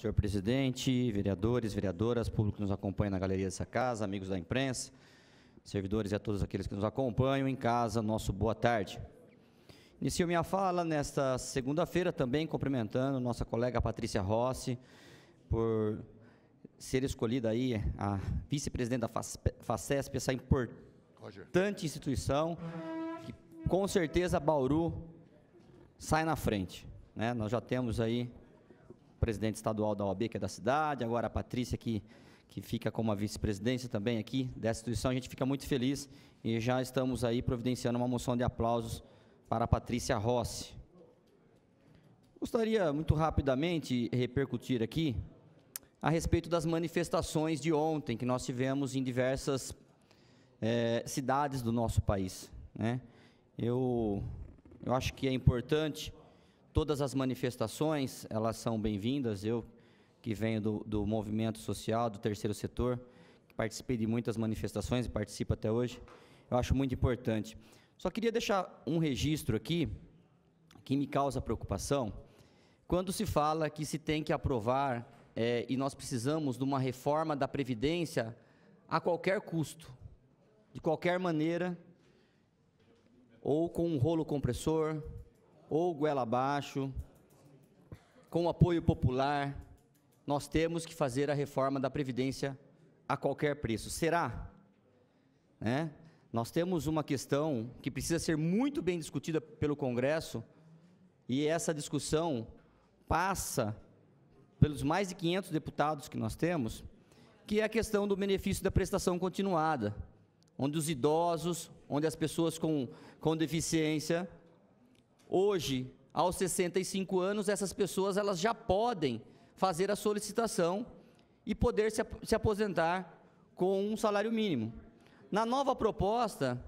senhor presidente, vereadores, vereadoras, público que nos acompanha na galeria dessa casa, amigos da imprensa, servidores e a todos aqueles que nos acompanham em casa, nosso boa tarde. Inicio minha fala nesta segunda-feira também cumprimentando nossa colega Patrícia Rossi por ser escolhida aí a vice-presidente da FACESP, essa importante instituição que com certeza Bauru sai na frente. Né? Nós já temos aí presidente estadual da OAB, que é da cidade, agora a Patrícia, que, que fica como a vice-presidência também aqui dessa instituição. A gente fica muito feliz e já estamos aí providenciando uma moção de aplausos para a Patrícia Rossi. Gostaria muito rapidamente repercutir aqui a respeito das manifestações de ontem que nós tivemos em diversas é, cidades do nosso país. Né? Eu, eu acho que é importante todas as manifestações, elas são bem-vindas. Eu, que venho do, do movimento social, do terceiro setor, que participei de muitas manifestações e participo até hoje, eu acho muito importante. Só queria deixar um registro aqui, que me causa preocupação, quando se fala que se tem que aprovar é, e nós precisamos de uma reforma da Previdência a qualquer custo, de qualquer maneira, ou com um rolo compressor, ou goela abaixo, com apoio popular, nós temos que fazer a reforma da Previdência a qualquer preço. Será? Né? Nós temos uma questão que precisa ser muito bem discutida pelo Congresso, e essa discussão passa pelos mais de 500 deputados que nós temos, que é a questão do benefício da prestação continuada, onde os idosos, onde as pessoas com, com deficiência, Hoje, aos 65 anos, essas pessoas elas já podem fazer a solicitação e poder se, se aposentar com um salário mínimo. Na nova proposta,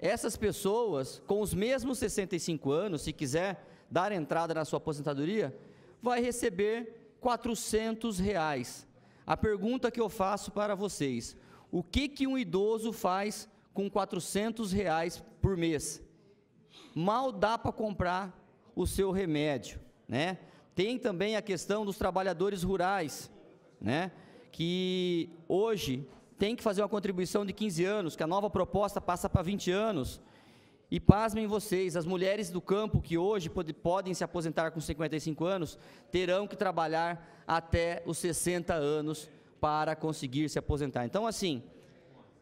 essas pessoas, com os mesmos 65 anos, se quiser dar entrada na sua aposentadoria, vai receber 400 reais. A pergunta que eu faço para vocês, o que, que um idoso faz com 400 reais por mês? mal dá para comprar o seu remédio, né? Tem também a questão dos trabalhadores rurais, né? Que hoje tem que fazer uma contribuição de 15 anos, que a nova proposta passa para 20 anos. E pasmem vocês, as mulheres do campo que hoje pode, podem se aposentar com 55 anos, terão que trabalhar até os 60 anos para conseguir se aposentar. Então, assim,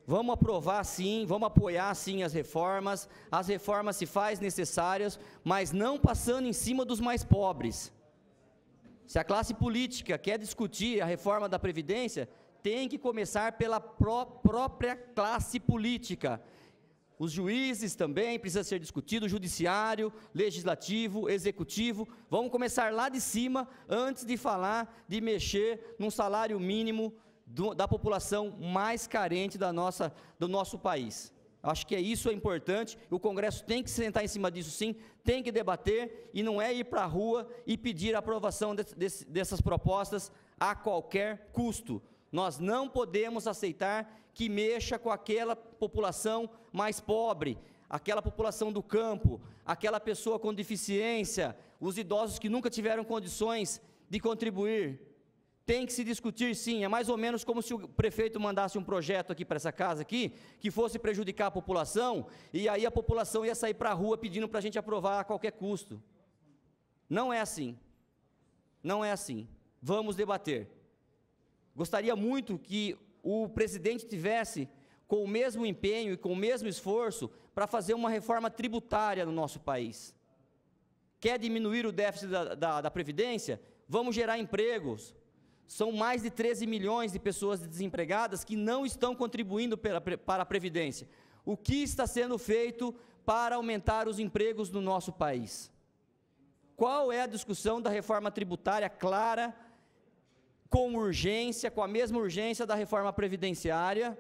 Vamos aprovar sim, vamos apoiar sim as reformas. As reformas se faz necessárias, mas não passando em cima dos mais pobres. Se a classe política quer discutir a reforma da previdência, tem que começar pela pró própria classe política. Os juízes também precisa ser discutido, o judiciário, legislativo, executivo. Vamos começar lá de cima antes de falar de mexer num salário mínimo do, da população mais carente da nossa, do nosso país. Acho que é isso é importante. O Congresso tem que se sentar em cima disso, sim, tem que debater e não é ir para a rua e pedir a aprovação de, de, dessas propostas a qualquer custo. Nós não podemos aceitar que mexa com aquela população mais pobre, aquela população do campo, aquela pessoa com deficiência, os idosos que nunca tiveram condições de contribuir. Tem que se discutir sim, é mais ou menos como se o prefeito mandasse um projeto aqui para essa casa aqui, que fosse prejudicar a população, e aí a população ia sair para a rua pedindo para a gente aprovar a qualquer custo. Não é assim. Não é assim. Vamos debater. Gostaria muito que o presidente tivesse com o mesmo empenho e com o mesmo esforço para fazer uma reforma tributária no nosso país. Quer diminuir o déficit da, da, da Previdência? Vamos gerar empregos, são mais de 13 milhões de pessoas desempregadas que não estão contribuindo para a Previdência. O que está sendo feito para aumentar os empregos no nosso país? Qual é a discussão da reforma tributária clara, com urgência, com a mesma urgência da reforma previdenciária,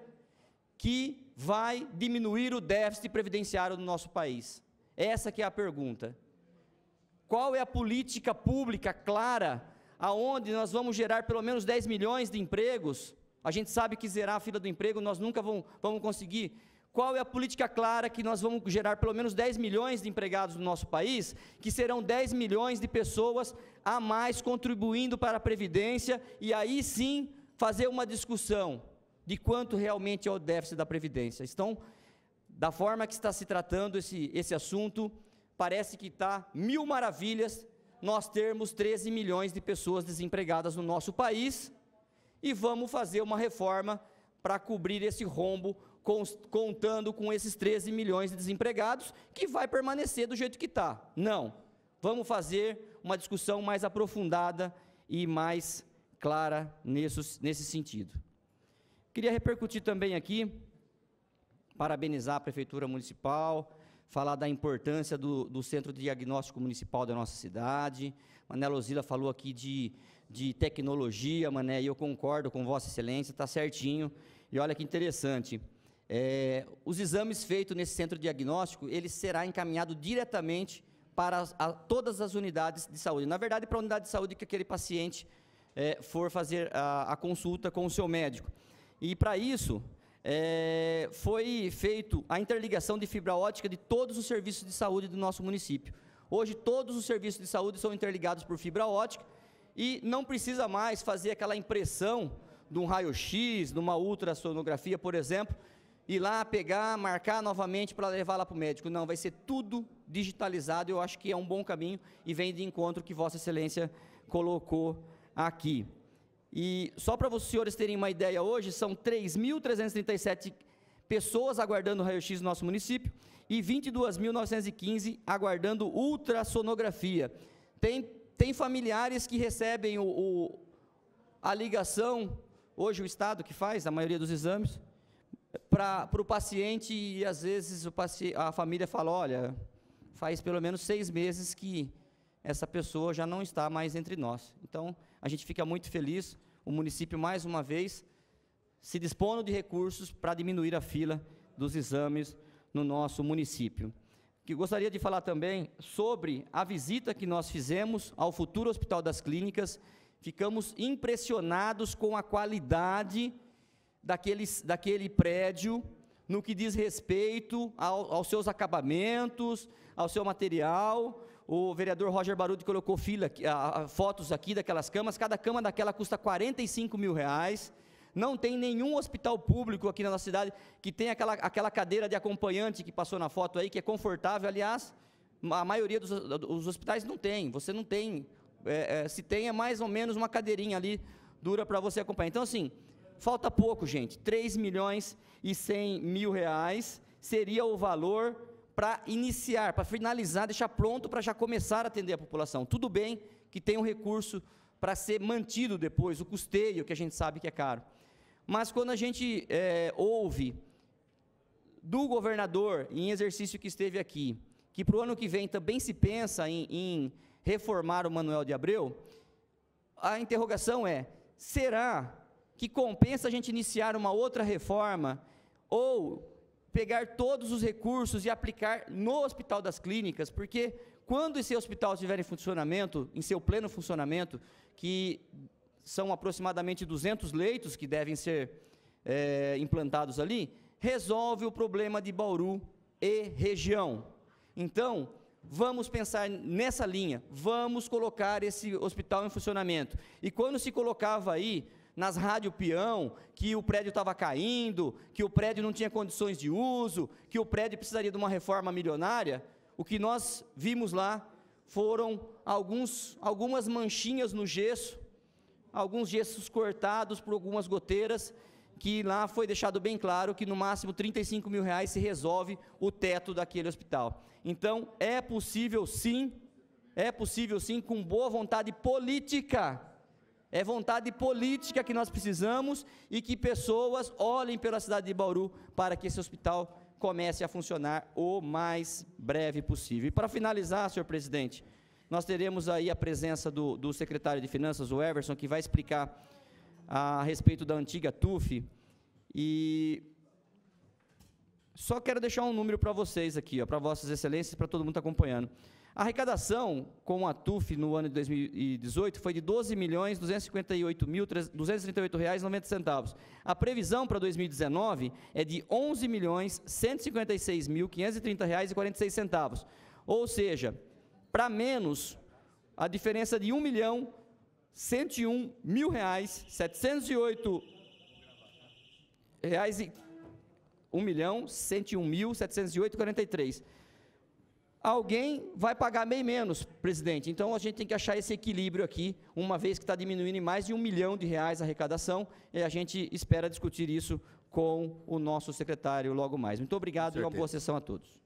que vai diminuir o déficit previdenciário no nosso país? Essa que é a pergunta. Qual é a política pública clara aonde nós vamos gerar pelo menos 10 milhões de empregos, a gente sabe que zerar a fila do emprego nós nunca vamos, vamos conseguir. Qual é a política clara que nós vamos gerar pelo menos 10 milhões de empregados no nosso país, que serão 10 milhões de pessoas a mais contribuindo para a Previdência, e aí sim fazer uma discussão de quanto realmente é o déficit da Previdência. Então, da forma que está se tratando esse, esse assunto, parece que está mil maravilhas nós termos 13 milhões de pessoas desempregadas no nosso país e vamos fazer uma reforma para cobrir esse rombo, contando com esses 13 milhões de desempregados, que vai permanecer do jeito que está. Não. Vamos fazer uma discussão mais aprofundada e mais clara nesse, nesse sentido. Queria repercutir também aqui, parabenizar a Prefeitura Municipal, falar da importância do, do Centro de Diagnóstico Municipal da nossa cidade. Mané Lozila falou aqui de, de tecnologia, Mané, e eu concordo com Vossa Excelência, está certinho. E olha que interessante. É, os exames feitos nesse centro de diagnóstico, ele será encaminhado diretamente para as, a, todas as unidades de saúde. Na verdade, para a unidade de saúde que aquele paciente é, for fazer a, a, consulta com o seu médico. E para isso, é, foi feito a interligação de fibra ótica de todos os serviços de saúde do nosso município. Hoje, todos os serviços de saúde são interligados por fibra ótica e não precisa mais fazer aquela impressão de um raio-x, de uma ultrassonografia, por exemplo, ir lá pegar, marcar novamente para levar lá para o médico. Não, vai ser tudo digitalizado. Eu acho que é um bom caminho e vem de encontro que Vossa Excelência colocou aqui. E só para os senhores terem uma ideia hoje, são 3.337 pessoas aguardando o raio-x no nosso município e 22.915 aguardando ultrassonografia. Tem, tem familiares que recebem o, o, a ligação, hoje o Estado que faz a maioria dos exames, para o paciente e às vezes paci a família fala, olha, faz pelo menos seis meses que essa pessoa já não está mais entre nós. Então, a gente fica muito feliz o município, mais uma vez, se dispondo de recursos para diminuir a fila dos exames no nosso município. Que gostaria de falar também sobre a visita que nós fizemos ao futuro Hospital das Clínicas. Ficamos impressionados com a qualidade daqueles, daquele prédio no que diz respeito ao, aos seus acabamentos, ao seu material, o vereador Roger Barudi colocou fila, a, a, fotos aqui daquelas camas. Cada cama daquela custa 45 mil reais. Não tem nenhum hospital público aqui na nossa cidade que tem aquela, aquela cadeira de acompanhante que passou na foto aí, que é confortável. Aliás, a maioria dos, dos hospitais não tem. Você não tem. É, é, se tem, é mais ou menos uma cadeirinha ali dura para você acompanhar. Então, assim, falta pouco, gente. 3 milhões e 100 mil reais seria o valor para iniciar, para finalizar, deixar pronto para já começar a atender a população. Tudo bem que tem um recurso para ser mantido depois, o custeio, que a gente sabe que é caro. Mas quando a gente é, ouve do governador, em exercício que esteve aqui, que para o ano que vem também se pensa em, em reformar o Manuel de Abreu, a interrogação é: será que compensa a gente iniciar uma outra reforma ou pegar todos os recursos e aplicar no Hospital das Clínicas, porque quando esse hospital estiver em funcionamento, em seu pleno funcionamento, que são aproximadamente 200 leitos que devem ser é, implantados ali, resolve o problema de Bauru e região. Então, vamos pensar nessa linha, vamos colocar esse hospital em funcionamento. E quando se colocava aí nas rádio peão que o prédio estava caindo, que o prédio não tinha condições de uso, que o prédio precisaria de uma reforma milionária, o que nós vimos lá foram alguns, algumas manchinhas no gesso, alguns gessos cortados por algumas goteiras, que lá foi deixado bem claro que no máximo 35 mil reais se resolve o teto daquele hospital. Então, é possível sim, é possível sim, com boa vontade política, é vontade política que nós precisamos e que pessoas olhem pela cidade de Bauru para que esse hospital comece a funcionar o mais breve possível. E para finalizar, senhor presidente, nós teremos aí a presença do, do secretário de Finanças, o Everson, que vai explicar a, a respeito da antiga TUF. E só quero deixar um número para vocês aqui, para Vossas Excelências, para todo mundo acompanhando. A arrecadação com a TUF no ano de 2018 foi de R$ 12.258.238,90. A previsão para 2019 é de R$ 11.156.530,46. Ou seja, para menos a diferença é de R$ 1 milhão 101 mil reais, 708 reais e 1 milhão 101 mil 708,43 alguém vai pagar bem menos, presidente. Então a gente tem que achar esse equilíbrio aqui, uma vez que está diminuindo em mais de um milhão de reais a arrecadação, e a gente espera discutir isso com o nosso secretário logo mais. Muito obrigado e uma boa sessão a todos.